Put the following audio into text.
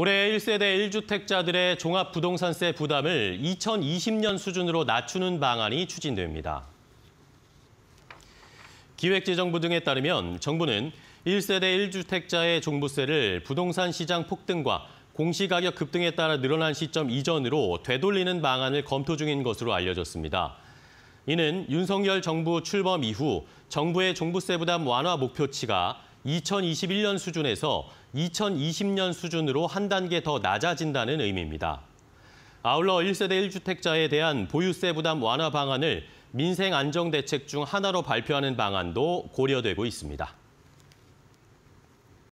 올해 1세대 1주택자들의 종합부동산세 부담을 2020년 수준으로 낮추는 방안이 추진됩니다. 기획재정부 등에 따르면 정부는 1세대 1주택자의 종부세를 부동산 시장 폭등과 공시가격 급등에 따라 늘어난 시점 이전으로 되돌리는 방안을 검토 중인 것으로 알려졌습니다. 이는 윤석열 정부 출범 이후 정부의 종부세 부담 완화 목표치가 2021년 수준에서 2020년 수준으로 한 단계 더 낮아진다는 의미입니다. 아울러 1세대 1주택자에 대한 보유세 부담 완화 방안을 민생 안정 대책 중 하나로 발표하는 방안도 고려되고 있습니다.